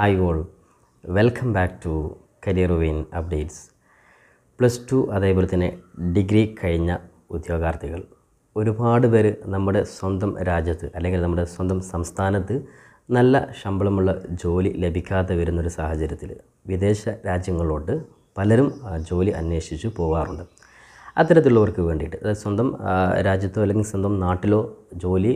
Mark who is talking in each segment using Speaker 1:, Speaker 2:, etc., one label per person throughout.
Speaker 1: hi all welcome back to career win updates plus two അതേപോലെ തന്നെ degree കഴിഞ്ഞ ഉദ്യോഗാർത്ഥികൾ ഒരുപാട് പേര് നമ്മുടെ സ്വന്തം രാജ്യത്ത് അല്ലെങ്കിൽ നമ്മുടെ സ്വന്തം സംസ്ഥാനത്ത് നല്ല ശമ്പളമുള്ള ജോലി ലഭിക്കാതെ വരുന്നൊരു സാഹചര്യത്തിൽ വിദേശ രാജ്യങ്ങളിലോട്ട് പലരും ജോലി അന്വേഷിച്ച് പോകാറുണ്ട് അത്തരത്തിലുള്ളവർക്ക് വേണ്ടിയിട്ട് അതായത് സ്വന്തം രാജ്യത്തോ അല്ലെങ്കിൽ സ്വന്തം നാട്ടിലോ ജോലി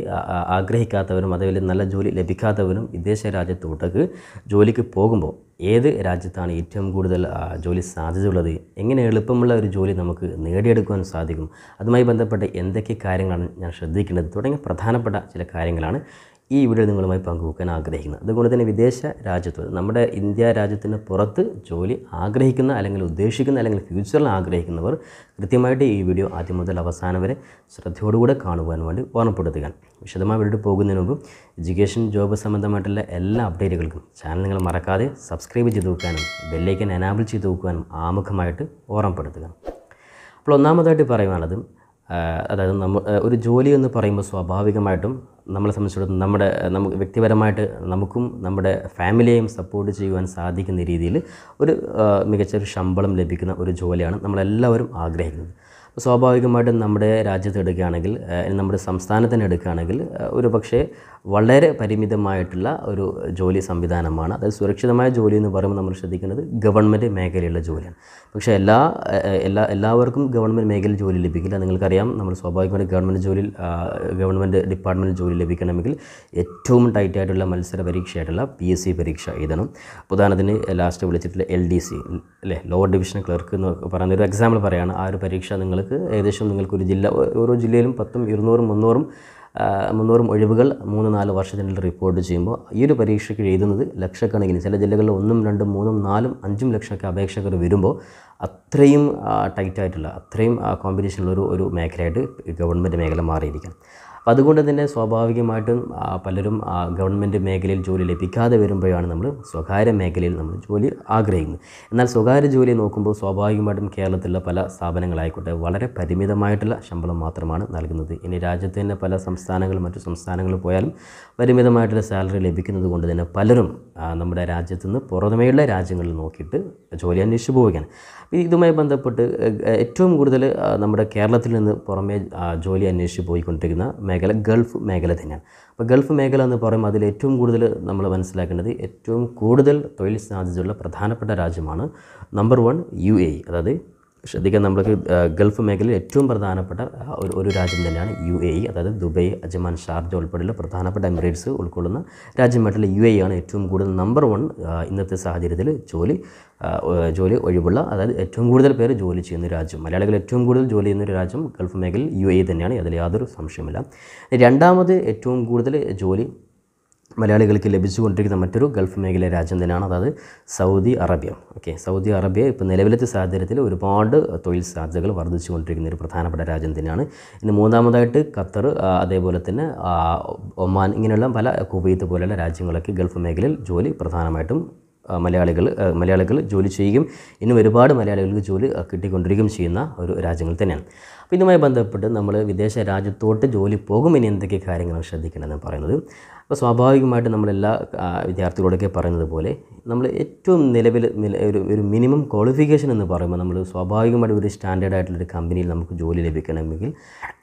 Speaker 1: ആഗ്രഹിക്കാത്തവരും അതേപോലെ നല്ല ജോലി ലഭിക്കാത്തവരും വിദേശ രാജ്യത്തോട്ടേക്ക് ജോലിക്ക് പോകുമ്പോൾ ഏത് രാജ്യത്താണ് ഏറ്റവും കൂടുതൽ ജോലി സാധ്യതയുള്ളത് എങ്ങനെ എളുപ്പമുള്ള ഒരു ജോലി നമുക്ക് നേടിയെടുക്കുവാൻ സാധിക്കും അതുമായി ബന്ധപ്പെട്ട് എന്തൊക്കെ കാര്യങ്ങളാണ് ഞാൻ ശ്രദ്ധിക്കേണ്ടത് തുടങ്ങിയ പ്രധാനപ്പെട്ട ചില കാര്യങ്ങളാണ് ഈ വീഡിയോ നിങ്ങളുമായി പങ്കുവെക്കാൻ ആഗ്രഹിക്കുന്നത് അതുകൊണ്ട് തന്നെ വിദേശ രാജ്യത്ത് നമ്മുടെ ഇന്ത്യ രാജ്യത്തിന് പുറത്ത് ജോലി ആഗ്രഹിക്കുന്ന അല്ലെങ്കിൽ ഉദ്ദേശിക്കുന്ന അല്ലെങ്കിൽ ഫ്യൂച്ചറിൽ ആഗ്രഹിക്കുന്നവർ കൃത്യമായിട്ട് ഈ വീഡിയോ ആദ്യം മുതൽ അവസാനം വരെ ശ്രദ്ധയോടുകൂടെ കാണുവാൻ വേണ്ടി ഓർമ്മപ്പെടുത്തുകയാണ് വിശദമായ വീഡിയോ പോകുന്നതിന് മുമ്പ് എഡ്യൂക്കേഷൻ ജോബ് സംബന്ധമായിട്ടുള്ള എല്ലാ അപ്ഡേറ്റുകൾക്കും ചാനൽ നിങ്ങൾ മറക്കാതെ സബ്സ്ക്രൈബ് ചെയ്ത് വെക്കാനും ബെല്ലേക്കൻ എനാബിൾ ചെയ്ത് വെക്കാനും ആമുഖമായിട്ട് ഓർമ്മപ്പെടുത്തുക അപ്പോൾ ഒന്നാമതായിട്ട് പറയുവാനുള്ളത് അതായത് നമ്മ ഒരു ജോലി എന്ന് പറയുമ്പോൾ സ്വാഭാവികമായിട്ടും നമ്മളെ സംബന്ധിച്ചിടത്തോളം നമ്മുടെ നമുക്ക് വ്യക്തിപരമായിട്ട് നമുക്കും നമ്മുടെ ഫാമിലിയെയും സപ്പോർട്ട് ചെയ്യുവാൻ സാധിക്കുന്ന രീതിയിൽ ഒരു മികച്ചൊരു ശമ്പളം ലഭിക്കുന്ന ഒരു ജോലിയാണ് നമ്മളെല്ലാവരും ആഗ്രഹിക്കുന്നത് സ്വാഭാവികമായിട്ടും നമ്മുടെ രാജ്യത്ത് എടുക്കുകയാണെങ്കിൽ നമ്മുടെ സംസ്ഥാനത്തിന് എടുക്കുകയാണെങ്കിൽ ഒരു പക്ഷേ വളരെ പരിമിതമായിട്ടുള്ള ഒരു ജോലി സംവിധാനമാണ് അതായത് സുരക്ഷിതമായ ജോലി എന്ന് പറയുമ്പോൾ നമ്മൾ ശ്രദ്ധിക്കുന്നത് ഗവൺമെൻറ് മേഖലയിലുള്ള ജോലിയാണ് പക്ഷേ എല്ലാ എല്ലാ എല്ലാവർക്കും ഗവൺമെൻറ് മേഖലയിൽ ജോലി ലഭിക്കില്ല നിങ്ങൾക്കറിയാം നമ്മൾ സ്വാഭാവികമായിട്ട് ഗവൺമെൻറ് ജോലിയിൽ ഗവൺമെൻറ് ഡിപ്പാർട്ട്മെൻറ്റ് ജോലി ലഭിക്കണമെങ്കിൽ ഏറ്റവും ടൈറ്റായിട്ടുള്ള മത്സര പരീക്ഷയായിട്ടുള്ള പി എസ് സി പരീക്ഷ എഴുതണം ഉദാഹരണത്തിന് ലാസ്റ്റ് വിളിച്ചിട്ടുള്ള എൽ ഡി സി അല്ലേ ലോവർ ഡിവിഷൻ ക്ലർക്ക് എന്ന് പറയുന്ന ഒരു എക്സാമ്പിൾ പറയുകയാണ് ആ ഒരു പരീക്ഷ നിങ്ങൾ നിങ്ങൾക്ക് ഏകദേശം നിങ്ങൾക്കൊരു ജില്ല ഓരോ ജില്ലയിലും പത്തും ഇരുന്നൂറും മുന്നൂറും മുന്നൂറും ഒഴിവുകൾ മൂന്ന് നാല് വർഷത്തിനുള്ളിൽ റിപ്പോർട്ട് ചെയ്യുമ്പോൾ ഈ ഒരു പരീക്ഷയ്ക്ക് എഴുതുന്നത് ലക്ഷക്കണക്കിന് ചില ജില്ലകളിൽ ഒന്നും രണ്ടും മൂന്നും നാലും അഞ്ചും ലക്ഷമൊക്കെ അപേക്ഷകർ വരുമ്പോൾ അത്രയും ടൈറ്റായിട്ടുള്ള അത്രയും കോമ്പറ്റീഷനുള്ള ഒരു ഒരു മേഖലയായിട്ട് ഗവൺമെൻറ് മേഖല മാറിയിരിക്കണം അപ്പം അതുകൊണ്ട് തന്നെ സ്വാഭാവികമായിട്ടും പലരും ഗവൺമെൻറ് മേഖലയിൽ ജോലി ലഭിക്കാതെ വരുമ്പോഴാണ് നമ്മൾ സ്വകാര്യ മേഖലയിൽ നമ്മൾ ജോലി ആഗ്രഹിക്കുന്നത് എന്നാൽ സ്വകാര്യ ജോലി നോക്കുമ്പോൾ സ്വാഭാവികമായിട്ടും കേരളത്തിലുള്ള പല സ്ഥാപനങ്ങളായിക്കോട്ടെ വളരെ പരിമിതമായിട്ടുള്ള ശമ്പളം മാത്രമാണ് നൽകുന്നത് ഇനി രാജ്യത്ത് തന്നെ പല സംസ്ഥാനങ്ങളും മറ്റു സംസ്ഥാനങ്ങളിൽ പോയാലും പരിമിതമായിട്ടുള്ള സാലറി ലഭിക്കുന്നത് കൊണ്ട് തന്നെ പലരും നമ്മുടെ രാജ്യത്തു നിന്ന് പുറമേയുള്ള രാജ്യങ്ങളിൽ നോക്കിയിട്ട് ജോലി അന്വേഷിച്ച് പോവുകയാണ് ഇതുമായി ബന്ധപ്പെട്ട് ഏറ്റവും കൂടുതൽ നമ്മുടെ കേരളത്തിൽ നിന്ന് പുറമേ ജോലി അന്വേഷിച്ച് പോയിക്കൊണ്ടിരിക്കുന്ന മേഖല ഗൾഫ് മേഖല തന്നെയാണ് അപ്പോൾ ഗൾഫ് മേഖല എന്ന് പറയുമ്പോൾ അതിൽ ഏറ്റവും കൂടുതൽ നമ്മൾ മനസ്സിലാക്കേണ്ടത് ഏറ്റവും കൂടുതൽ തൊഴിൽ സാധ്യതയുള്ള പ്രധാനപ്പെട്ട രാജ്യമാണ് നമ്പർ വൺ യു എ അതായത് ശ്രദ്ധിക്കാൻ നമ്മൾക്ക് ഗൾഫ് മേഖലയിൽ ഏറ്റവും പ്രധാനപ്പെട്ട ഒരു ഒരു രാജ്യം തന്നെയാണ് യു എ ഇ അതായത് ദുബൈ അജമാൻ ഷാർജ ഉൾപ്പെടെയുള്ള പ്രധാനപ്പെട്ട എമിറേറ്റ്സ് ഉൾക്കൊള്ളുന്ന രാജ്യമായിട്ടുള്ള യു എ ആണ് ഏറ്റവും കൂടുതൽ നമ്പർ വൺ ഇന്നത്തെ സാഹചര്യത്തിൽ ജോലി ജോലി ഒഴിവുള്ള അതായത് ഏറ്റവും കൂടുതൽ പേര് ജോലി ചെയ്യുന്ന രാജ്യം മലയാളികൾ ഏറ്റവും കൂടുതൽ ജോലി ചെയ്യുന്ന ഒരു രാജ്യം ഗൾഫ് മേഖലയിൽ യു എ തന്നെയാണ് അതിൽ യാതൊരു സംശയമില്ല രണ്ടാമത് ഏറ്റവും കൂടുതൽ ജോലി മലയാളികൾക്ക് ലഭിച്ചുകൊണ്ടിരിക്കുന്ന മറ്റൊരു ഗൾഫ് മേഖല രാജ്യം തന്നെയാണ് അതായത് Saudi Arabia okay Saudi Arabia ഇപ്പോൾ നിലവിലത്തെ സാഹചര്യത്തിൽ ഒരുപാട് തൊഴിൽ സാധ്യതകൾ വർദ്ധിച്ചുകൊണ്ടിരിക്കുന്ന ഒരു പ്രധാനപ്പെട്ട രാജ്യം തന്നെയാണ് ഇനി മൂന്നാമതായിട്ട് ഖത്തർ അതേപോലെ തന്നെ ഒമാൻ ഇങ്ങനെയുള്ള പല കുവൈത്ത് പോലെയുള്ള രാജ്യങ്ങളൊക്കെ ഗൾഫ് മേഖലയിൽ ജോലി പ്രധാനമായിട്ടും മലയാളികൾ മലയാളികൾ ജോലി ചെയ്യുകയും ഇനി ഒരുപാട് മലയാളികൾക്ക് ജോലി കിട്ടിക്കൊണ്ടിരിക്കുകയും ചെയ്യുന്ന ഒരു രാജ്യങ്ങൾ തന്നെയാണ് അപ്പോൾ ഇതുമായി ബന്ധപ്പെട്ട് നമ്മൾ വിദേശ രാജ്യത്തോട്ട് ജോലി പോകും ഇനി എന്തൊക്കെ കാര്യങ്ങൾ എന്ന് പറയുന്നത് അപ്പോൾ സ്വാഭാവികമായിട്ട് നമ്മളെല്ലാ വിദ്യാർത്ഥികളോടൊക്കെ പറയുന്നത് പോലെ നമ്മൾ ഏറ്റവും നിലവിൽ ഒരു ഒരു മിനിമം ക്വാളിഫിക്കേഷൻ എന്ന് പറയുമ്പോൾ നമ്മൾ സ്വാഭാവികമായിട്ട് ഒരു സ്റ്റാൻഡേർഡ് ആയിട്ടുള്ളൊരു കമ്പനിയിൽ നമുക്ക് ജോലി ലഭിക്കണമെങ്കിൽ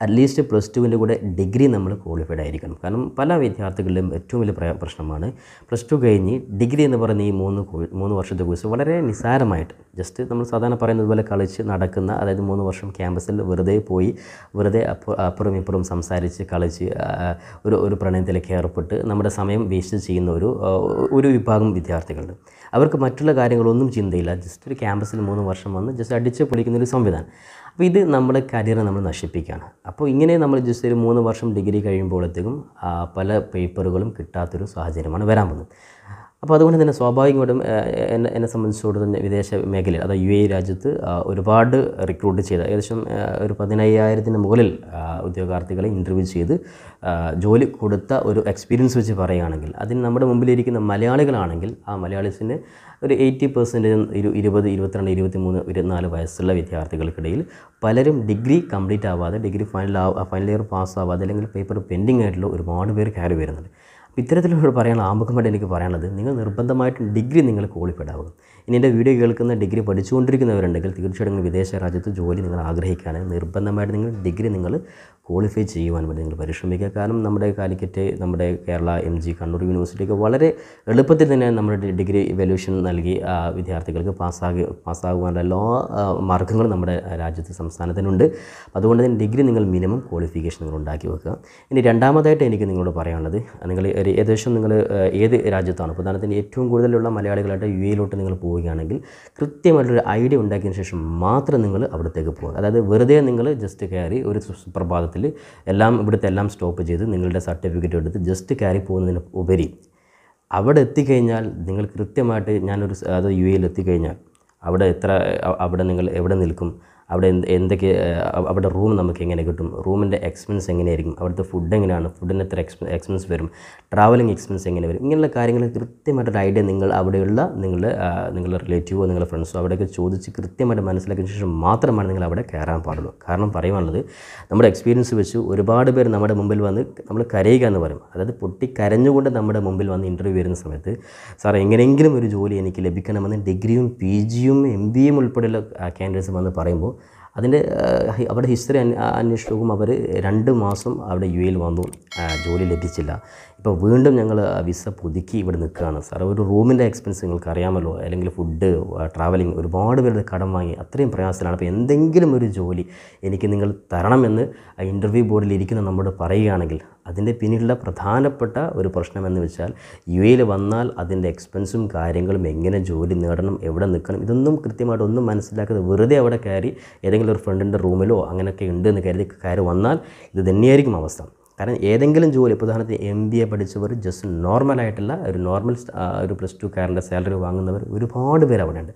Speaker 1: അറ്റ്ലീസ്റ്റ് പ്ലസ് ടുവിൻ്റെ കൂടെ ഡിഗ്രി നമ്മൾ ക്വാളിഫൈഡ് ആയിരിക്കണം കാരണം പല വിദ്യാർത്ഥികളിലും ഏറ്റവും വലിയ പ്രശ്നമാണ് പ്ലസ് ടു കഴിഞ്ഞ് ഡിഗ്രി എന്ന് പറയുന്ന ഈ മൂന്ന് മൂന്ന് വർഷത്തെ കോഴ്സ് വളരെ നിസ്സാരമായിട്ട് ജസ്റ്റ് നമ്മൾ സാധാരണ പറയുന്നത് പോലെ കളിച്ച് നടക്കുന്ന അതായത് മൂന്ന് വർഷം ക്യാമ്പസിൽ വെറുതെ വെറുതെ പോയി വെറുതെ അപ്പുറം ഇപ്പുറം സംസാരിച്ച് കളിച്ച് ഒരു ഒരു പ്രണയത്തിലേക്ക് ഏർപ്പെട്ട് നമ്മുടെ സമയം വേസ്റ്റ് ചെയ്യുന്ന ഒരു ഒരു വിഭാഗം വിദ്യാർത്ഥികളുണ്ട് അവർക്ക് മറ്റുള്ള കാര്യങ്ങളൊന്നും ചിന്തയില്ല ജസ്റ്റ് ഒരു ക്യാമ്പസിൽ മൂന്ന് വർഷം വന്ന് ജസ്റ്റ് അടിച്ച് പൊളിക്കുന്ന ഒരു സംവിധാനം അപ്പോൾ ഇത് നമ്മുടെ കരിയറെ നമ്മൾ നശിപ്പിക്കുകയാണ് അപ്പോൾ ഇങ്ങനെ നമ്മൾ ജസ്റ്റ് ഒരു മൂന്ന് വർഷം ഡിഗ്രി കഴിയുമ്പോഴത്തേക്കും പല പേപ്പറുകളും കിട്ടാത്തൊരു സാഹചര്യമാണ് വരാൻ പോകുന്നത് അപ്പോൾ അതുകൊണ്ട് തന്നെ സ്വാഭാവികമായിട്ടും എന്നെ എന്നെ തന്നെ വിദേശ മേഖലയിൽ അതായത് യു എ രാജ്യത്ത് ഒരുപാട് റിക്രൂട്ട് ചെയ്ത ഏകദേശം ഒരു പതിനയ്യായിരത്തിന് മുകളിൽ ഉദ്യോഗാർത്ഥികളെ ഇൻ്റർവ്യൂ ചെയ്ത് ജോലി കൊടുത്ത ഒരു എക്സ്പീരിയൻസ് വെച്ച് പറയുകയാണെങ്കിൽ അതിന് നമ്മുടെ മുമ്പിലിരിക്കുന്ന മലയാളികളാണെങ്കിൽ ആ മലയാളീസിന് ഒരു എയ്റ്റി പെർസെൻറ്റേജ് ഇരു ഇരുപത് ഇരുപത്തിരണ്ട് ഇരുപത്തിമൂന്ന് ഇരുപത്തിനാല് വയസ്സുള്ള വിദ്യാർത്ഥികൾക്കിടയിൽ പലരും ഡിഗ്രി കംപ്ലീറ്റ് ആവാതെ ഡിഗ്രി ഫൈനൽ ഫൈനൽ ഇയർ പാസ്സാവാതെ അല്ലെങ്കിൽ പേപ്പർ പെൻഡിങ് ആയിട്ടുള്ള ഒരുപാട് പേർ കയറി വരുന്നുണ്ട് ഇത്തരത്തിലൂടെ പറയാനുള്ള ആമുഖമായിട്ട് എനിക്ക് പറയാനുള്ളത് നിങ്ങൾ നിർബന്ധമായിട്ടും ഡിഗ്രി നിങ്ങൾ ക്വാളിഫൈഡ് ആവുക ഇനി എൻ്റെ വീഡിയോ കേൾക്കുന്ന ഡിഗ്രി പഠിച്ചുകൊണ്ടിരിക്കുന്നവരുണ്ടെങ്കിൽ തീർച്ചയായിട്ടും നിങ്ങൾ വിദേശ രാജ്യത്ത് ജോലി നിങ്ങൾ ആഗ്രഹിക്കുകയാണെങ്കിൽ നിർബന്ധമായിട്ട് നിങ്ങൾ ഡിഗ്രി നിങ്ങൾ ക്വാളിഫൈ ചെയ്യുവാൻ വേണ്ടി നിങ്ങൾ പരിശ്രമിക്കുക കാരണം നമ്മുടെ കാലിക്കറ്റ് നമ്മുടെ കേരള എം ജി കണ്ണൂർ യൂണിവേഴ്സിറ്റിയൊക്കെ വളരെ എളുപ്പത്തിൽ തന്നെ നമ്മുടെ ഡിഗ്രി വെല്യൂഷൻ നൽകി വിദ്യാർത്ഥികൾക്ക് പാസ്സാകി പാസ്സാകുവാനുള്ള എല്ലാ മാർഗങ്ങളും നമ്മുടെ രാജ്യത്ത് സംസ്ഥാനത്തിനുണ്ട് അതുകൊണ്ട് തന്നെ ഡിഗ്രി നിങ്ങൾ മിനിമം ക്വാളിഫിക്കേഷൻ നിങ്ങൾ ഉണ്ടാക്കി വെക്കുക ഇനി രണ്ടാമതായിട്ട് എനിക്ക് നിങ്ങളോട് പറയാനുള്ളത് നിങ്ങൾ ശരി ഏകദേശം നിങ്ങൾ ഏത് രാജ്യത്താണ് പ്രധാനത്തിന് ഏറ്റവും കൂടുതലുള്ള മലയാളികളായിട്ട് യു എയിലോട്ട് നിങ്ങൾ പോവുകയാണെങ്കിൽ കൃത്യമായിട്ടൊരു ഐഡിയ ഉണ്ടാക്കിയതിന് ശേഷം മാത്രം നിങ്ങൾ അവിടത്തേക്ക് പോകുക അതായത് വെറുതെ നിങ്ങൾ ജസ്റ്റ് കയറി ഒരു പ്രഭാതത്തിൽ എല്ലാം ഇവിടുത്തെ എല്ലാം സ്റ്റോപ്പ് ചെയ്ത് നിങ്ങളുടെ സർട്ടിഫിക്കറ്റ് എടുത്ത് ജസ്റ്റ് കയറി പോകുന്നതിന് ഉപരി അവിടെ എത്തിക്കഴിഞ്ഞാൽ നിങ്ങൾ കൃത്യമായിട്ട് ഞാനൊരു അത് യു എയിൽ എത്തിക്കഴിഞ്ഞാൽ അവിടെ എത്ര അവിടെ നിങ്ങൾ എവിടെ നിൽക്കും അവിടെ എന്തൊക്കെ അവിടെ റൂം നമുക്ക് എങ്ങനെ കിട്ടും റൂമിൻ്റെ എക്സ്പെൻസ് എങ്ങനെയായിരിക്കും അവിടുത്തെ ഫുഡ് എങ്ങനെയാണ് ഫുഡിന് എത്ര എക്സ്പെ എക്സ്പെൻസ് വരും ട്രാവലിംഗ് എക്സ്പെൻസ് എങ്ങനെ വരും ഇങ്ങനെയുള്ള കാര്യങ്ങൾ കൃത്യമായിട്ടൊരു ഐഡിയ നിങ്ങൾ അവിടെയുള്ള നിങ്ങളുടെ നിങ്ങളുടെ റിലേറ്റീവോ നിങ്ങളുടെ ഫ്രണ്ട്സോ അവിടെയൊക്കെ ചോദിച്ച് കൃത്യമായിട്ട് മനസ്സിലാക്കിയ ശേഷം മാത്രമാണ് നിങ്ങൾ അവിടെ കയറാൻ പാടുള്ളൂ കാരണം പറയുവാനുള്ളത് നമ്മുടെ എക്സ്പീരിയൻസ് വെച്ച് ഒരുപാട് പേർ നമ്മുടെ മുമ്പിൽ വന്ന് നമ്മൾ കരയുക എന്ന് പറയും അതായത് പൊട്ടി കരഞ്ഞുകൊണ്ട് നമ്മുടെ മുമ്പിൽ വന്ന് ഇൻ്റർവ്യൂ വരുന്ന സമയത്ത് സാർ എങ്ങനെയെങ്കിലും ഒരു ജോലി എനിക്ക് ലഭിക്കണമെന്ന് ഡിഗ്രിയും പി ജിയും എം ബിയും ഉൾപ്പെടെയുള്ള കാൻഡിഡേറ്റ്സ് വന്ന് പറയുമ്പോൾ അതിൻ്റെ അവിടെ ഹിസ്റ്ററി അന്വേഷിച്ച് നോക്കും അവർ രണ്ട് മാസം അവിടെ യു എയിൽ വന്നു ജോലി ലഭിച്ചില്ല ഇപ്പോൾ വീണ്ടും ഞങ്ങൾ വിസ പുതുക്കി ഇവിടെ നിൽക്കുകയാണ് സാർ ഒരു റൂമിൻ്റെ എക്സ്പെൻസ് നിങ്ങൾക്ക് അറിയാമല്ലോ അല്ലെങ്കിൽ ഫുഡ് ട്രാവലിംഗ് ഒരുപാട് പേരുടെ കടം വാങ്ങി അത്രയും പ്രയാസത്തിലാണ് അപ്പോൾ എന്തെങ്കിലും ഒരു ജോലി എനിക്ക് നിങ്ങൾ തരണമെന്ന് ഇൻ്റർവ്യൂ ബോർഡിൽ ഇരിക്കുന്ന നമ്മോട് പറയുകയാണെങ്കിൽ അതിൻ്റെ പിന്നിലുള്ള പ്രധാനപ്പെട്ട ഒരു പ്രശ്നമെന്ന് വെച്ചാൽ യു എയിൽ വന്നാൽ അതിൻ്റെ എക്സ്പെൻസും കാര്യങ്ങളും എങ്ങനെ ജോലി നേടണം എവിടെ നിൽക്കണം ഇതൊന്നും കൃത്യമായിട്ട് ഒന്നും മനസ്സിലാക്കാതെ വെറുതെ അവിടെ കയറി ഏതെങ്കിലും ഒരു ഫ്രണ്ടിൻ്റെ റൂമിലോ അങ്ങനെയൊക്കെ ഉണ്ട് എന്ന് കരുതി കയറി വന്നാൽ ഇത് തന്നെയായിരിക്കും അവസ്ഥ കാരണം ഏതെങ്കിലും ജോലി ഇപ്പോൾ ഉദാഹരണത്തിന് എം ബി എ പഠിച്ചവർ ജസ്റ്റ് നോർമലായിട്ടുള്ള ഒരു നോർമൽ ഒരു പ്ലസ് ടു കാരൻ്റെ സാലറി വാങ്ങുന്നവർ ഒരുപാട് പേർ അവിടെ ഉണ്ട്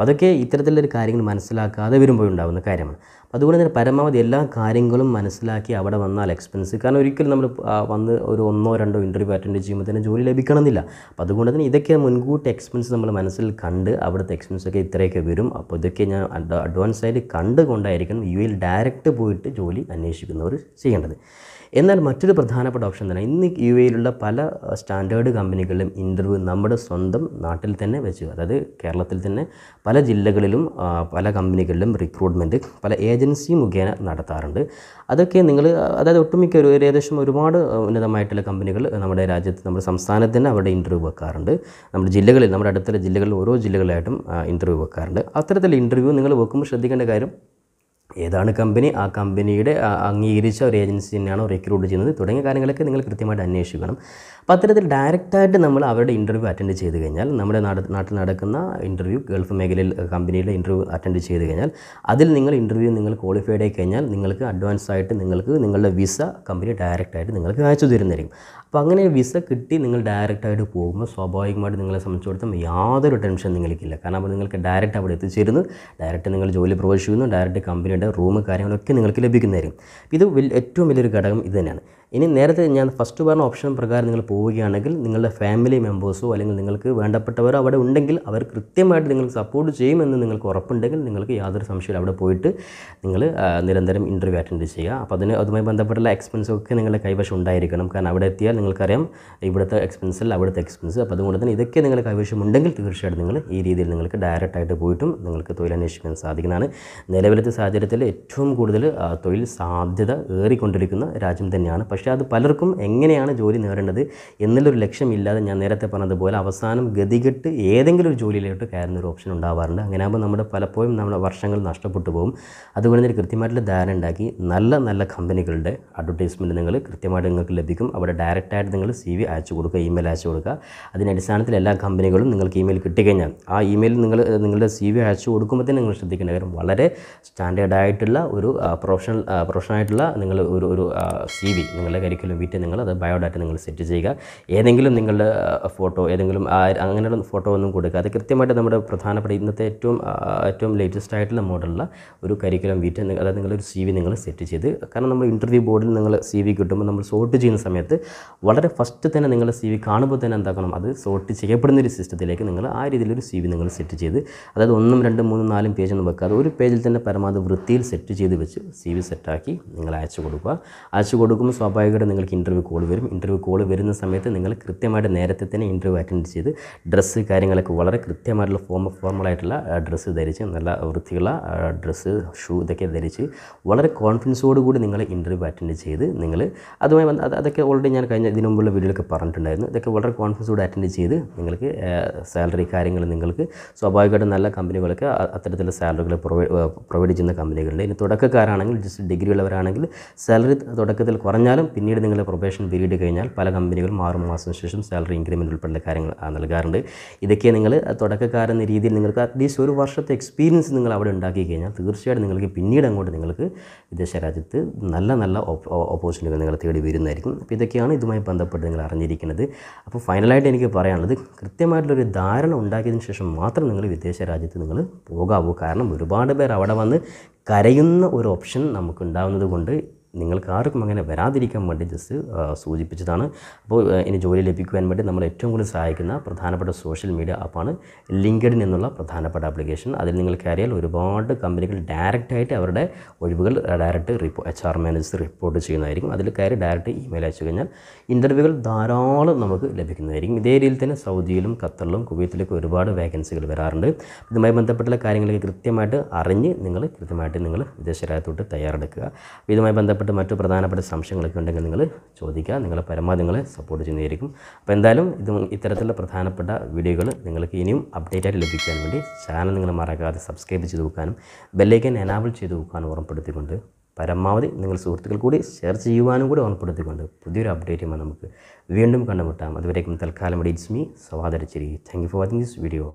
Speaker 1: അപ്പോൾ അതൊക്കെ ഇത്തരത്തിലുള്ളൊരു കാര്യങ്ങൾ മനസ്സിലാക്കാതെ വരുമ്പോൾ ഉണ്ടാകുന്ന കാര്യമാണ് അപ്പോൾ അതുപോലെ തന്നെ പരമാവധി എല്ലാ കാര്യങ്ങളും മനസ്സിലാക്കി അവിടെ വന്നാൽ എക്സ്പെൻസ് കാരണം ഒരിക്കലും നമ്മൾ വന്ന് ഒരു ഒന്നോ രണ്ടോ ഇൻ്റർവ്യൂ അറ്റൻഡ് ചെയ്യുമ്പോൾ തന്നെ ജോലി ലഭിക്കണമെന്നില്ല അപ്പോൾ അതുകൊണ്ട് തന്നെ ഇതൊക്കെ മുൻകൂട്ടി എക്സ്പെൻസ് നമ്മൾ മനസ്സിൽ കണ്ട് അവിടുത്തെ എക്സ്പെൻസ് ഒക്കെ ഇത്രയൊക്കെ വരും അപ്പോൾ ഇതൊക്കെ ഞാൻ അഡ്വാൻസ് ആയിട്ട് കണ്ടുകൊണ്ടായിരിക്കണം യു എൽ ഡയറക്റ്റ് പോയിട്ട് ജോലി അന്വേഷിക്കുന്നവർ ചെയ്യേണ്ടത് എന്നാൽ മറ്റൊരു പ്രധാനപ്പെട്ട ഓപ്ഷൻ തന്നെ ഇന്ന് യു എയിലുള്ള പല സ്റ്റാൻഡേർഡ് കമ്പനികളിലും ഇൻ്റർവ്യൂ നമ്മുടെ സ്വന്തം നാട്ടിൽ തന്നെ വെച്ച് അതായത് കേരളത്തിൽ തന്നെ പല ജില്ലകളിലും പല കമ്പനികളിലും റിക്രൂട്ട്മെൻറ്റ് പല ഏജൻസി മുഖേന നടത്താറുണ്ട് അതൊക്കെ നിങ്ങൾ അതായത് ഒട്ടുമിക്ക ഒരു ഏകദേശം ഒരുപാട് ഉന്നതമായിട്ടുള്ള കമ്പനികൾ നമ്മുടെ രാജ്യത്ത് നമ്മുടെ സംസ്ഥാനത്ത് തന്നെ അവരുടെ ഇൻ്റർവ്യൂ വെക്കാറുണ്ട് നമ്മുടെ ജില്ലകളിൽ നമ്മുടെ അടുത്തുള്ള ജില്ലകളിൽ ഓരോ ജില്ലകളിലായിട്ടും ഇൻ്റർവ്യൂ വെക്കാറുണ്ട് അത്തരത്തിൽ ഇൻ്റർവ്യൂ നിങ്ങൾ വെക്കുമ്പോൾ ശ്രദ്ധിക്കേണ്ട കാര്യം ഏതാണ് കമ്പനി ആ കമ്പനിയുടെ അംഗീകരിച്ച ഒരു ഏജൻസി തന്നെയാണോ റിക്രൂട്ട് ചെയ്യുന്നത് തുടങ്ങിയ കാര്യങ്ങളൊക്കെ നിങ്ങൾ കൃത്യമായിട്ട് അന്വേഷിക്കണം അപ്പോൾ അത്തരത്തിൽ ഡയറക്റ്റായിട്ട് നമ്മൾ അവരുടെ ഇൻ്റർവ്യൂ അറ്റൻഡ് ചെയ്ത് കഴിഞ്ഞാൽ നമ്മുടെ നാട്ടിൽ നടക്കുന്ന ഇൻ്റർവ്യൂ ഗൾഫ് മേഖലയിൽ കമ്പനിയുടെ ഇൻ്റർവ്യൂ അറ്റൻഡ് ചെയ്ത് കഴിഞ്ഞാൽ അതിൽ നിങ്ങൾ ഇൻ്റർവ്യൂ നിങ്ങൾ ക്വാളിഫൈഡ് ആയി കഴിഞ്ഞാൽ നിങ്ങൾക്ക് അഡ്വാൻസ് ആയിട്ട് നിങ്ങൾക്ക് നിങ്ങളുടെ വിസ കമ്പനി ഡയറക്റ്റായിട്ട് നിങ്ങൾക്ക് അയച്ചു തരുന്നതായിരിക്കും അപ്പോൾ അങ്ങനെ വിസ കിട്ടി നിങ്ങൾ ഡയറക്റ്റായിട്ട് പോകുമ്പോൾ സ്വാഭാവികമായിട്ട് നിങ്ങളെ സംബന്ധിച്ചിടത്തോളം യാതൊരു ടെൻഷൻ നിങ്ങൾക്കില്ല കാരണം അപ്പോൾ നിങ്ങൾക്ക് ഡയറക്റ്റ് അവിടെ എത്തിച്ചേരുന്നു ഡയറക്റ്റ് നിങ്ങൾ ജോലി പ്രവേശിക്കുന്നു ഡയറക്റ്റ് കമ്പനി വേണ്ട റൂം കാര്യങ്ങളൊക്കെ നിങ്ങൾക്ക് ലഭിക്കുന്നതായിരിക്കും ഇത് ഏറ്റവും വലിയൊരു ഘടകം ഇത് തന്നെയാണ് ഇനി നേരത്തെ ഞാൻ ഫസ്റ്റ് പറഞ്ഞ ഓപ്ഷൻ പ്രകാരം നിങ്ങൾ പോവുകയാണെങ്കിൽ നിങ്ങളുടെ ഫാമിലി മെമ്പേഴ്സോ അല്ലെങ്കിൽ നിങ്ങൾക്ക് വേണ്ടപ്പെട്ടവരോ അവിടെ ഉണ്ടെങ്കിൽ അവർ കൃത്യമായിട്ട് നിങ്ങൾക്ക് സപ്പോർട്ട് ചെയ്യുമെന്ന് നിങ്ങൾക്ക് ഉറപ്പുണ്ടെങ്കിൽ നിങ്ങൾക്ക് യാതൊരു സംശയവും അവിടെ പോയിട്ട് നിങ്ങൾ നിരന്തരം ഇൻ്റർവ്യൂ അറ്റൻഡ് ചെയ്യുക അപ്പോൾ അതിന് അതുമായി ബന്ധപ്പെട്ടുള്ള എക്സ്പെൻസൊക്കെ നിങ്ങളുടെ കൈവശം ഉണ്ടായിരിക്കണം കാരണം അവിടെ എത്തിയാൽ നിങ്ങൾക്കറിയാം ഇവിടുത്തെ അല്ല അവിടുത്തെ എക്സ്പെൻസ് അപ്പോൾ അതുകൊണ്ട് തന്നെ ഇതൊക്കെ നിങ്ങൾ കൈവശം ഉണ്ടെങ്കിൽ തീർച്ചയായിട്ടും നിങ്ങൾ ഈ രീതിയിൽ നിങ്ങൾക്ക് ഡയറക്റ്റായിട്ട് പോയിട്ടും നിങ്ങൾക്ക് തൊഴിലന്വേഷിക്കാൻ സാധിക്കുന്നതാണ് നിലവിലത്തെ സാഹചര്യത്തിൽ ഏറ്റവും കൂടുതൽ തൊഴിൽ സാധ്യത ഏറിക്കൊണ്ടിരിക്കുന്ന രാജ്യം തന്നെയാണ് പക്ഷേ അത് പലർക്കും എങ്ങനെയാണ് ജോലി നേടേണ്ടത് എന്നുള്ളൊരു ലക്ഷ്യമില്ലാതെ ഞാൻ നേരത്തെ പറഞ്ഞതുപോലെ അവസാനം ഗതികെട്ട് ഏതെങ്കിലും ഒരു ജോലിയിലോട്ട് കയറുന്ന ഒരു ഓപ്ഷൻ ഉണ്ടാവാറുണ്ട് അങ്ങനെ ആകുമ്പോൾ നമ്മുടെ പലപ്പോഴും നമ്മുടെ വർഷങ്ങൾ നഷ്ടപ്പെട്ടു പോകും അതുകൊണ്ട് തന്നെ കൃത്യമായിട്ടുള്ള ധാരണ ഉണ്ടാക്കി നല്ല നല്ല കമ്പനികളുടെ അഡ്വർടൈസ്മെൻറ്റ് നിങ്ങൾ കൃത്യമായിട്ട് നിങ്ങൾക്ക് ലഭിക്കും അവിടെ ഡയറക്റ്റായിട്ട് നിങ്ങൾ സി വി അയച്ചു കൊടുക്കുക ഇമെയിൽ അയച്ചു കൊടുക്കുക അതിൻ്റെ അടിസ്ഥാനത്തിൽ എല്ലാ കമ്പനികളും നിങ്ങൾക്ക് ഇമെയിൽ കിട്ടിക്കഴിഞ്ഞാൽ ആ ഇമെയിൽ നിങ്ങൾ നിങ്ങളുടെ സി വി അയച്ചു കൊടുക്കുമ്പോൾ തന്നെ നിങ്ങൾ ശ്രദ്ധിക്കേണ്ട കാര്യം വളരെ സ്റ്റാൻഡേർഡായിട്ടുള്ള ഒരു പ്രൊഫഷണൽ പ്രൊഫഷണലായിട്ടുള്ള നിങ്ങൾ ഒരു ഒരു സി വി നിങ്ങൾ നിങ്ങളുടെ കരിക്കുലം വീറ്റ് നിങ്ങൾ അത് ബയോഡാറ്റ നിങ്ങൾ സെറ്റ് ചെയ്യുക ഏതെങ്കിലും നിങ്ങളുടെ ഫോട്ടോ ഏതെങ്കിലും അങ്ങനെയുള്ള ഫോട്ടോ ഒന്നും കൊടുക്കുക അത് കൃത്യമായിട്ട് നമ്മുടെ പ്രധാനപ്പെട്ട ഇന്നത്തെ ഏറ്റവും ഏറ്റവും ലേറ്റസ്റ്റ് ആയിട്ടുള്ള മോഡലുള്ള ഒരു കരിക്കുലം വീറ്റ് അതായത് നിങ്ങളൊരു സി വി നിങ്ങൾ സെറ്റ് ചെയ്ത് കാരണം നമ്മൾ ഇൻ്റർവ്യൂ ബോർഡിൽ നിങ്ങൾ സി വി കിട്ടുമ്പോൾ നമ്മൾ സോർട്ട് ചെയ്യുന്ന സമയത്ത് വളരെ ഫസ്റ്റ് തന്നെ നിങ്ങൾ സി വി കാണുമ്പോൾ തന്നെ എന്താക്കണം അത് സോർട്ട് ചെയ്യപ്പെടുന്ന ഒരു സിസ്റ്റത്തിലേക്ക് നിങ്ങൾ ആ രീതിയിലൊരു സി വി നിങ്ങൾ സെറ്റ് ചെയ്ത് അതായത് ഒന്നും രണ്ടും മൂന്നും നാലും പേജൊന്നും വെക്കാതെ ഒരു പേജിൽ തന്നെ പരമാവധി വൃത്തിയിൽ സെറ്റ് ചെയ്ത് വെച്ച് സി വി സെറ്റാക്കി നിങ്ങൾ അയച്ചു കൊടുക്കുക അയച്ചു കൊടുക്കുമ്പോൾ സ്വാഭാവിക വൈകിട്ട് നിങ്ങൾക്ക് ഇൻ്റർവ്യൂ കോൾ വരും ഇൻ്റർവ്യൂ കോൾ വരുന്ന സമയത്ത് നിങ്ങൾ കൃത്യമായിട്ട് നേരത്തെ തന്നെ ഇൻ്റർവ്യൂ അറ്റൻഡ് ചെയ്ത് ഡ്രസ്സ് കാര്യങ്ങളൊക്കെ വളരെ കൃത്യമായിട്ടുള്ള ഫോമ ഫോർമലായിട്ടുള്ള ഡ്രസ്സ് ധരിച്ച് നല്ല വൃത്തിയുള്ള ഡ്രസ്സ് ഷൂ ഇതൊക്കെ ധരിച്ച് വളരെ കോൺഫിഡൻസോട് കൂടി നിങ്ങൾ ഇൻ്റർവ്യൂ അറ്റൻഡ് ചെയ്ത് നിങ്ങൾ അതുമായി വന്ന് അതൊക്കെ ഓൾറെഡി ഞാൻ കഴിഞ്ഞ ഇതിനു മുമ്പുള്ള വീഡിയോയിലൊക്കെ പറഞ്ഞിട്ടുണ്ടായിരുന്നു ഇതൊക്കെ വളരെ കോൺഫിഡൻസോടെ അറ്റൻഡ് ചെയ്ത് നിങ്ങൾക്ക് സാലറി കാര്യങ്ങൾ നിങ്ങൾക്ക് സ്വാഭാവികമായിട്ടും നല്ല കമ്പനികളൊക്കെ അത്തരത്തിലുള്ള സാലറികൾ പ്രൊവൈഡ് പ്രൊവൈഡ് ചെയ്യുന്ന കമ്പനികളുണ്ട് ഇനി തുടക്കക്കാരാണെങ്കിൽ ജസ്റ്റ് ഡിഗ്രി ഉള്ളവരാണെങ്കിൽ സാലറി തുടക്കത്തിൽ കുറഞ്ഞാലും പിന്നീട് നിങ്ങൾ പ്രൊബേഷൻ പീരീഡ് കഴിഞ്ഞാൽ പല കമ്പനികളും ആറ് മാസത്തിന് ശേഷം സാലറി ഇൻക്രിമെൻറ്റ് ഉൾപ്പെടെ കാര്യങ്ങൾ നൽകാറുണ്ട് ഇതൊക്കെ നിങ്ങൾ തുടക്കക്കാരെന്ന രീതിയിൽ നിങ്ങൾക്ക് അറ്റ്ലീസ്റ്റ് ഒരു വർഷത്തെ എക്സ്പീരിയൻസ് നിങ്ങൾ അവിടെ ഉണ്ടാക്കി കഴിഞ്ഞാൽ തീർച്ചയായിട്ടും നിങ്ങൾക്ക് പിന്നീട് അങ്ങോട്ട് നിങ്ങൾക്ക് വിദേശ രാജ്യത്ത് നല്ല നല്ല ഓപ്പർച്യൂണിറ്റികൾ നിങ്ങൾ തേടി വരുന്നതായിരിക്കും അപ്പോൾ ഇതൊക്കെയാണ് ഇതുമായി ബന്ധപ്പെട്ട് നിങ്ങൾ അറിഞ്ഞിരിക്കുന്നത് അപ്പോൾ ഫൈനലായിട്ട് എനിക്ക് പറയാനുള്ളത് കൃത്യമായിട്ടുള്ളൊരു ധാരണ ഉണ്ടാക്കിയതിന് ശേഷം മാത്രം നിങ്ങൾ വിദേശ രാജ്യത്ത് നിങ്ങൾ പോകാവൂ കാരണം ഒരുപാട് പേർ അവിടെ വന്ന് കരയുന്ന ഒരു ഓപ്ഷൻ നമുക്കുണ്ടാകുന്നത് കൊണ്ട് നിങ്ങൾക്ക് ആർക്കും അങ്ങനെ വരാതിരിക്കാൻ വേണ്ടി ജസ്റ്റ് സൂചിപ്പിച്ചതാണ് അപ്പോൾ ഇനി ജോലി ലഭിക്കുവാൻ വേണ്ടി നമ്മൾ ഏറ്റവും കൂടുതൽ സഹായിക്കുന്ന പ്രധാനപ്പെട്ട സോഷ്യൽ മീഡിയ ആപ്പാണ് ലിങ്ക്ഡിൻ എന്നുള്ള പ്രധാനപ്പെട്ട ആപ്ലിക്കേഷൻ അതിൽ നിങ്ങൾക്കറിയാൽ ഒരുപാട് കമ്പനികൾ ഡയറക്റ്റായിട്ട് അവരുടെ ഒഴിവുകൾ ഡയറക്റ്റ് റിപ്പോ എച്ച് ആർ മാനേജർ റിപ്പോർട്ട് ചെയ്യുന്നതായിരിക്കും അതിൽ കയറി ഡയറക്റ്റ് ഇമെയിൽ അയച്ചു കഴിഞ്ഞാൽ ഇൻ്റർവ്യൂകൾ ധാരാളം നമുക്ക് ലഭിക്കുന്നതായിരിക്കും ഇതേ രീതിയിൽ തന്നെ സൗദിയിലും ഖത്തറിലും കുവൈത്തിലൊക്കെ ഒരുപാട് വേക്കൻസികൾ വരാറുണ്ട് ഇതുമായി ബന്ധപ്പെട്ടുള്ള കാര്യങ്ങളൊക്കെ കൃത്യമായിട്ട് അറിഞ്ഞ് നിങ്ങൾ കൃത്യമായിട്ട് നിങ്ങൾ വിദേശ രാജ്യത്തോട്ട് തയ്യാറെടുക്കുക ഇതുമായി ബന്ധപ്പെട്ട് ബന്ധപ്പെട്ട് മറ്റു പ്രധാനപ്പെട്ട സംശയങ്ങളൊക്കെ ഉണ്ടെങ്കിൽ നിങ്ങൾ ചോദിക്കുക നിങ്ങളെ പരമാവധി നിങ്ങളെ സപ്പോർട്ട് ചെയ്യുന്നതായിരിക്കും അപ്പോൾ എന്തായാലും ഇത് ഇത്തരത്തിലുള്ള പ്രധാനപ്പെട്ട വീഡിയോകൾ നിങ്ങൾക്ക് ഇനിയും അപ്ഡേറ്റ് ലഭിക്കാൻ വേണ്ടി ചാനൽ നിങ്ങൾ മറക്കാതെ സബ്സ്ക്രൈബ് ചെയ്ത് വെക്കാനും ബെല്ലൈക്കൻ എനാബിൾ ചെയ്ത് വെക്കാനും ഓർമ്മപ്പെടുത്തിക്കൊണ്ട് പരമാവധി നിങ്ങൾ സുഹൃത്തുക്കൾ കൂടി ഷെയർ ചെയ്യുവാനും കൂടി ഓർമ്മപ്പെടുത്തിക്കൊണ്ട് പുതിയൊരു അപ്ഡേറ്റുമായി നമുക്ക് വീണ്ടും കണ്ടുമുട്ടാം അതുവരേക്കും തൽക്കാലം ഇറ്റ്സ് മീ സവാദരച്ചിരി thank you for watching this video